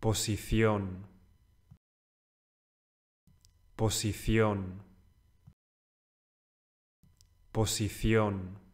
posición, posición, posición.